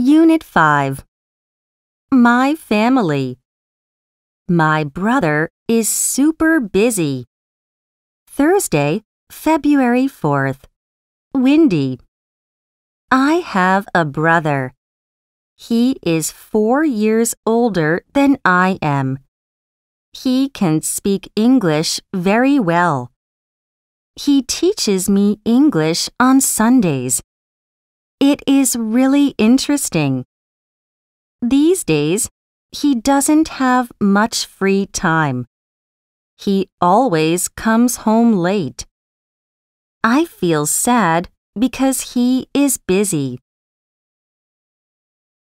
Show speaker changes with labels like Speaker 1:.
Speaker 1: Unit 5 My Family My brother is super busy. Thursday, February 4th. Windy. I have a brother. He is four years older than I am. He can speak English very well. He teaches me English on Sundays. It is really interesting. These days, he doesn't have much free time. He always comes home late. I feel sad because he is busy.